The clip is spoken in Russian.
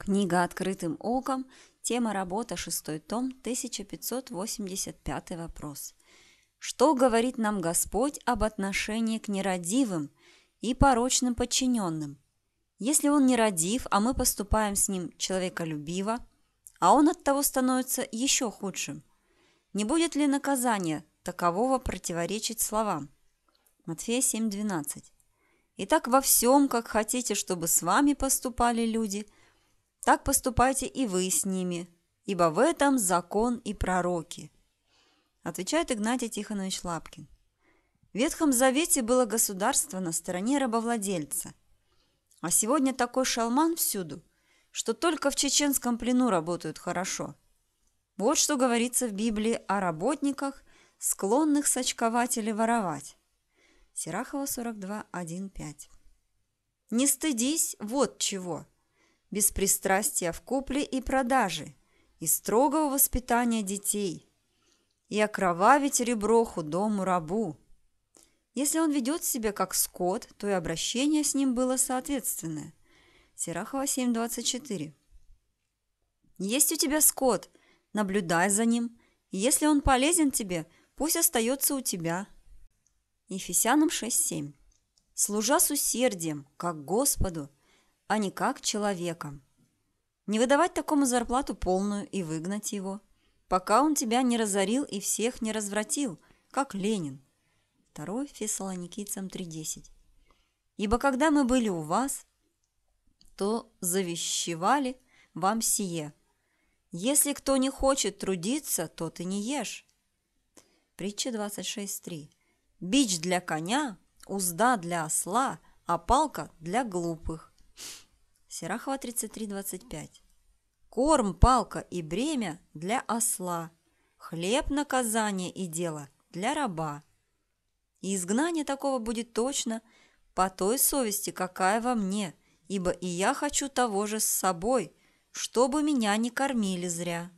Книга «Открытым оком», тема работа, шестой том, 1585 вопрос. Что говорит нам Господь об отношении к нерадивым и порочным подчиненным? Если он нерадив, а мы поступаем с ним человеколюбиво, а он от того становится еще худшим, не будет ли наказание такового противоречить словам? Матфея 7,12. Итак, во всем, как хотите, чтобы с вами поступали люди – так поступайте и вы с ними, ибо в этом закон и пророки». Отвечает Игнатий Тихонович Лапкин. В Ветхом Завете было государство на стороне рабовладельца. А сегодня такой шалман всюду, что только в чеченском плену работают хорошо. Вот что говорится в Библии о работниках, склонных сочковать или воровать. Серахова 42.1.5 «Не стыдись, вот чего!» без пристрастия в купле и продаже и строгого воспитания детей и окровавить ребро худому рабу. Если он ведет себя как скот, то и обращение с ним было соответственное. Серахова 7.24 Есть у тебя скот, наблюдай за ним. И если он полезен тебе, пусть остается у тебя. Ефесянам 6.7 Служа с усердием, как Господу – а не как человека. Не выдавать такому зарплату полную и выгнать его, пока он тебя не разорил и всех не развратил, как Ленин. 2 Фессалоникийцам 3.10. Ибо когда мы были у вас, то завещевали вам сие. Если кто не хочет трудиться, то ты не ешь. Притча 26.3. Бич для коня, узда для осла, а палка для глупых. Серахова 33.25. Корм, палка и бремя для осла. Хлеб, наказание и дело для раба. И изгнание такого будет точно по той совести, какая во мне, ибо и я хочу того же с собой, чтобы меня не кормили зря.